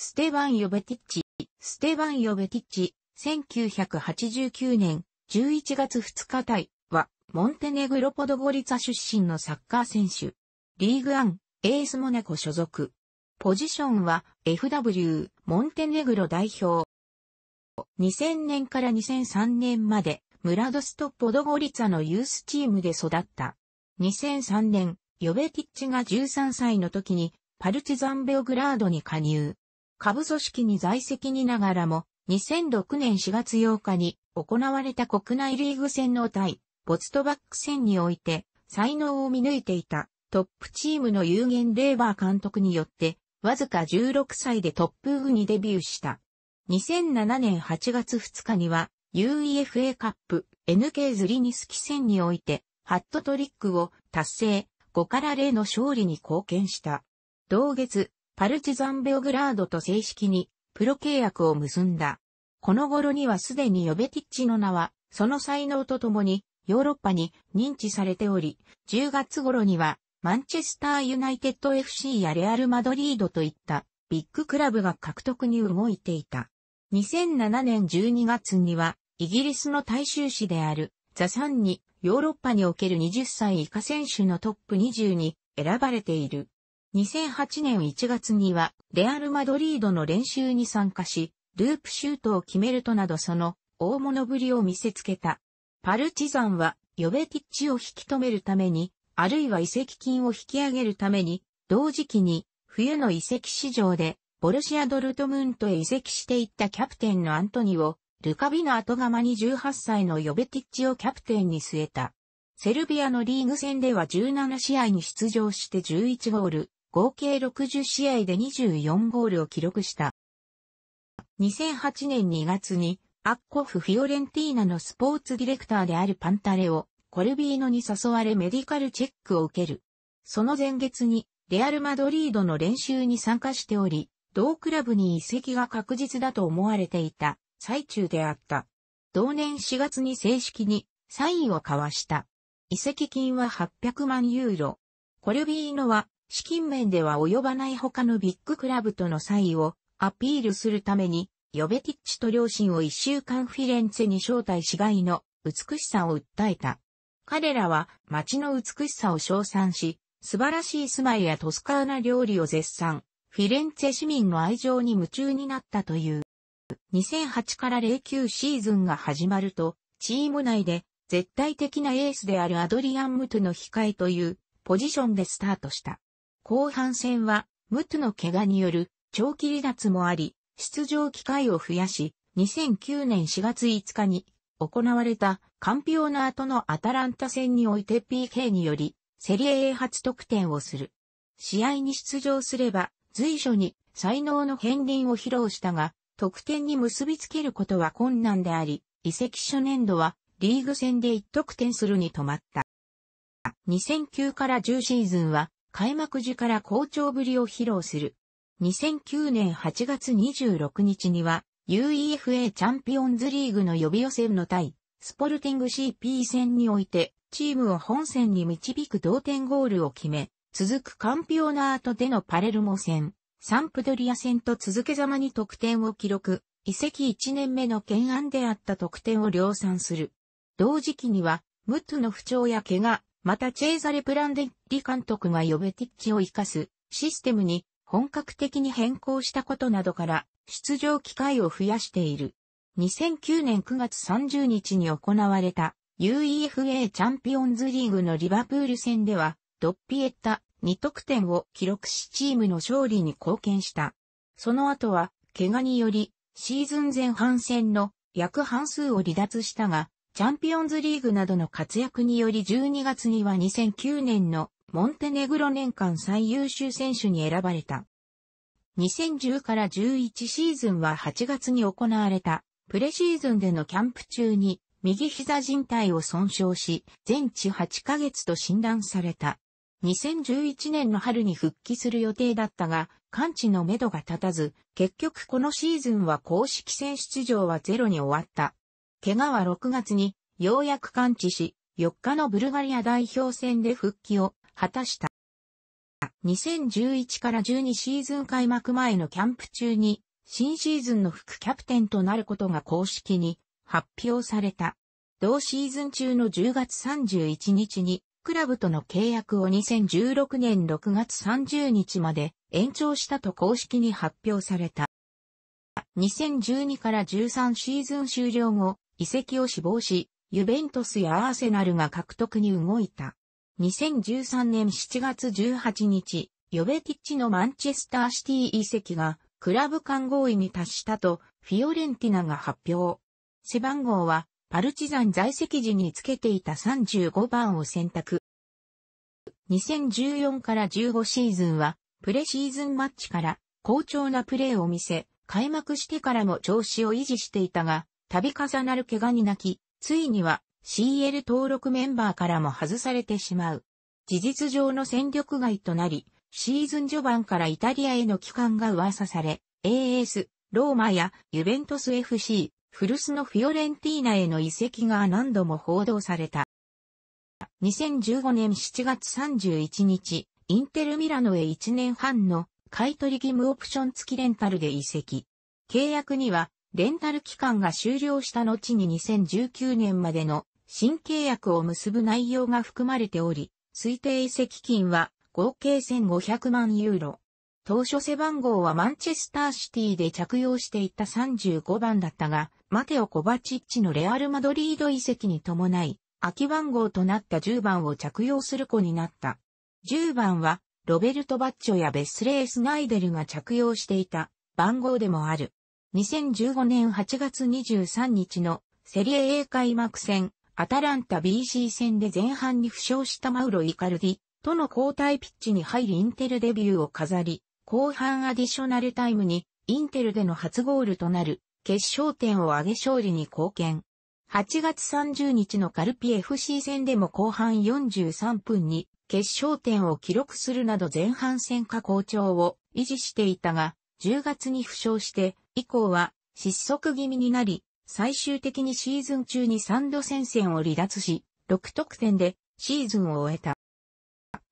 ステバン・ヨベティッチ、ステバン・ヨベティッチ、1989年11月2日対は、モンテネグロポドゴリツァ出身のサッカー選手。リーグアン、エースモネコ所属。ポジションは FW、モンテネグロ代表。2000年から2003年まで、ムラドストポドゴリツァのユースチームで育った。2003年、ヨベティッチが13歳の時に、パルチザンベオグラードに加入。下部組織に在籍にながらも、2006年4月8日に行われた国内リーグ戦の対、ボストバック戦において、才能を見抜いていたトップチームの有限レーバー監督によって、わずか16歳でトップ部にデビューした。2007年8月2日には UEFA カップ NK ズリニスキ戦においてハットトリックを達成5から0の勝利に貢献した。同月パルチザンベオグラードと正式にプロ契約を結んだ。この頃にはすでにヨベティッチの名は、その才能とともにヨーロッパに認知されており、10月頃にはマンチェスターユナイテッド FC やレアル・マドリードといったビッグクラブが獲得に動いていた。2007年12月にはイギリスの大衆紙であるザ・サンにヨーロッパにおける20歳以下選手のトップ20に選ばれている。2008年1月には、レアル・マドリードの練習に参加し、ループシュートを決めるとなどその大物ぶりを見せつけた。パルチザンは、ヨベティッチを引き止めるために、あるいは遺跡金を引き上げるために、同時期に、冬の遺跡市場で、ボルシア・ドルトムントへ移籍していったキャプテンのアントニオ、ルカビの後釜に18歳のヨベティッチをキャプテンに据えた。セルビアのリーグ戦では17試合に出場して11ゴール、合計60試合で24ゴールを記録した。2008年2月に、アッコフ・フィオレンティーナのスポーツディレクターであるパンタレを、コルビーノに誘われメディカルチェックを受ける。その前月に、レアル・マドリードの練習に参加しており、同クラブに移籍が確実だと思われていた最中であった。同年4月に正式にサインを交わした。移籍金は800万ユーロ。コルビーノは資金面では及ばない他のビッグクラブとの差異をアピールするために、ヨベティッチと両親を一週間フィレンツェに招待しがいの美しさを訴えた。彼らは街の美しさを称賛し、素晴らしい住まいやトスカーナ料理を絶賛、フィレンツェ市民の愛情に夢中になったという。2008から09シーズンが始まると、チーム内で絶対的なエースであるアドリアン・ムトゥの控えというポジションでスタートした。後半戦は、ムトの怪我による長期離脱もあり、出場機会を増やし、2009年4月5日に行われたカンピオナートのアタランタ戦において PK により、セリエ A 初得点をする。試合に出場すれば、随所に才能の片鱗を披露したが、得点に結びつけることは困難であり、移籍初年度はリーグ戦で1得点するに止まった。2009から10シーズンは開幕時から好調ぶりを披露する。2009年8月26日には、UEFA チャンピオンズリーグの予備予選の対、スポルティング CP 戦において、チームを本戦に導く同点ゴールを決め、続くカンピオナートでのパレルモ戦、サンプドリア戦と続けざまに得点を記録、移籍1年目の懸案であった得点を量産する。同時期には、ムットの不調や怪我、またチェーザレ・プランデッリ監督がヨベティッチを活かすシステムに本格的に変更したことなどから出場機会を増やしている。2009年9月30日に行われた UEFA チャンピオンズリーグのリバプール戦ではドッピエッタ2得点を記録しチームの勝利に貢献した。その後は怪我によりシーズン前半戦の約半数を離脱したがチャンピオンズリーグなどの活躍により12月には2009年のモンテネグロ年間最優秀選手に選ばれた。2010から11シーズンは8月に行われたプレシーズンでのキャンプ中に右膝靭帯を損傷し、全治8ヶ月と診断された。2011年の春に復帰する予定だったが、完治のめどが立たず、結局このシーズンは公式戦出場はゼロに終わった。怪我は6月にようやく完治し、4日のブルガリア代表戦で復帰を果たした。2011から12シーズン開幕前のキャンプ中に、新シーズンの副キャプテンとなることが公式に発表された。同シーズン中の10月31日に、クラブとの契約を2016年6月30日まで延長したと公式に発表された。2012から13シーズン終了後、移籍を志望し、ユベントスやアーセナルが獲得に動いた。2013年7月18日、ヨベティッチのマンチェスターシティ移籍がクラブ間合意に達したとフィオレンティナが発表。背番号はパルチザン在籍時につけていた35番を選択。2014から15シーズンはプレシーズンマッチから好調なプレーを見せ、開幕してからも調子を維持していたが、度重なる怪我に泣き、ついには CL 登録メンバーからも外されてしまう。事実上の戦力外となり、シーズン序盤からイタリアへの帰還が噂され、AS、ローマやユベントス FC、フルスのフィオレンティーナへの移籍が何度も報道された。2015年7月31日、インテルミラノへ1年半の買取義務オプション付きレンタルで移籍。契約にはレンタル期間が終了した後に2019年までの新契約を結ぶ内容が含まれており、推定遺跡金は合計1500万ユーロ。当初背番号はマンチェスターシティで着用していた35番だったが、マテオ・コバチッチのレアル・マドリード遺跡に伴い、空き番号となった10番を着用する子になった。10番は、ロベルト・バッチョやベスレー・スナイデルが着用していた番号でもある。2015年8月23日のセリエ A 開幕戦、アタランタ BC 戦で前半に負傷したマウロ・イカルディとの交代ピッチに入りインテルデビューを飾り、後半アディショナルタイムにインテルでの初ゴールとなる決勝点を挙げ勝利に貢献。8月30日のカルピ FC 戦でも後半43分に決勝点を記録するなど前半戦か好調を維持していたが、10月に負傷して、以降は失速気味になり、最終的にシーズン中に3度戦線を離脱し、6得点でシーズンを終えた。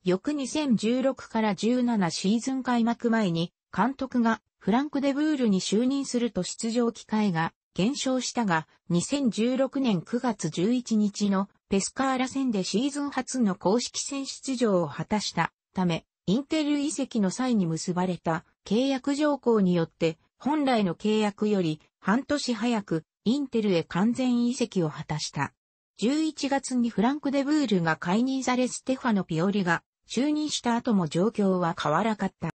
翌2016から17シーズン開幕前に、監督がフランク・デブールに就任すると出場機会が減少したが、2016年9月11日のペスカーラ戦でシーズン初の公式戦出場を果たしたため、インテル移籍の際に結ばれた契約条項によって、本来の契約より半年早くインテルへ完全移籍を果たした。11月にフランク・デブールが解任されステファノ・ピオリが就任した後も状況は変わらかった。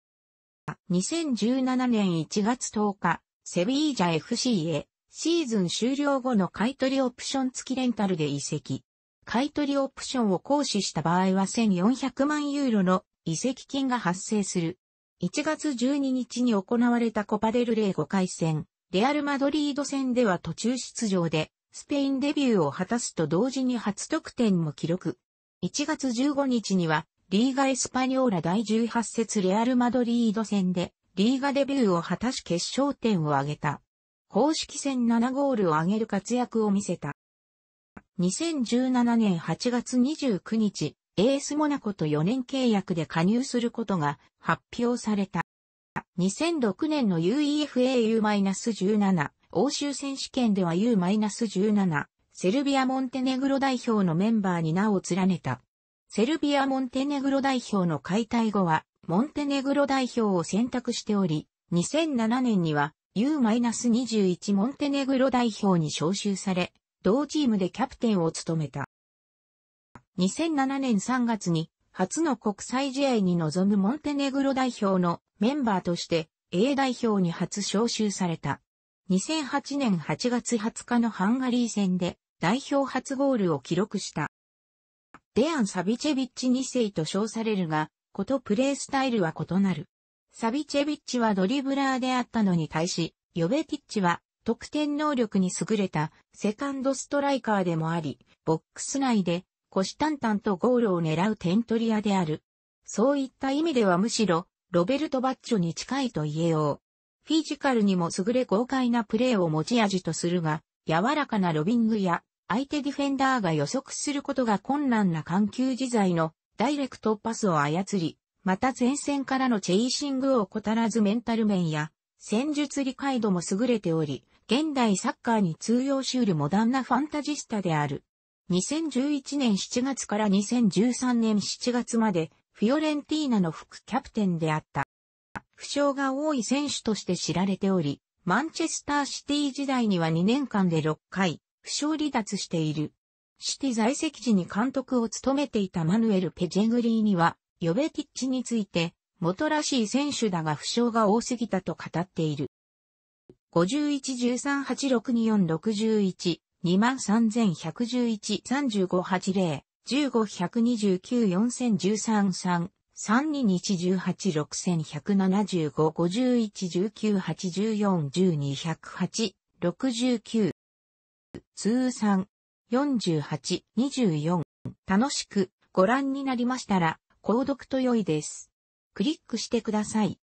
2017年1月10日、セビージャ FC へシーズン終了後の買取オプション付きレンタルで移籍。買取オプションを行使した場合は1400万ユーロの移籍金が発生する。1月12日に行われたコパデルレー5回戦、レアル・マドリード戦では途中出場で、スペインデビューを果たすと同時に初得点も記録。1月15日には、リーガ・エスパニョーラ第18節レアル・マドリード戦で、リーガデビューを果たし決勝点を挙げた。公式戦7ゴールを挙げる活躍を見せた。2017年8月29日、エースモナコと4年契約で加入することが発表された。2006年の UEFA U-17 欧州選手権では U-17 セルビア・モンテネグロ代表のメンバーに名を連ねた。セルビア・モンテネグロ代表の解体後は、モンテネグロ代表を選択しており、2007年には U-21 モンテネグロ代表に招集され、同チームでキャプテンを務めた。2007年3月に初の国際試合に臨むモンテネグロ代表のメンバーとして A 代表に初招集された。2008年8月20日のハンガリー戦で代表初ゴールを記録した。デアン・サビチェビッチ2世と称されるが、ことプレースタイルは異なる。サビチェビッチはドリブラーであったのに対し、ヨベティッチは得点能力に優れたセカンドストライカーでもあり、ボックス内で腰淡々とゴールを狙う点取り屋である。そういった意味ではむしろ、ロベルト・バッチョに近いと言えよう。フィジカルにも優れ豪快なプレーを持ち味とするが、柔らかなロビングや、相手ディフェンダーが予測することが困難な緩急自在のダイレクトパスを操り、また前線からのチェイシングを怠らずメンタル面や戦術理解度も優れており、現代サッカーに通用しうるモダンなファンタジスタである。2011年7月から2013年7月まで、フィオレンティーナの副キャプテンであった。負傷が多い選手として知られており、マンチェスターシティ時代には2年間で6回、負傷離脱している。シティ在籍時に監督を務めていたマヌエル・ペジェグリーには、ヨベティッチについて、元らしい選手だが負傷が多すぎたと語っている。51-13-86-24-61 23111-3580、15-129-4013-3、3 2 1 8 6 1 1 5 5 1 1 9 8 1 4 1 2 1 0 8 6 9通算48-24。楽しくご覧になりましたら、購読と良いです。クリックしてください。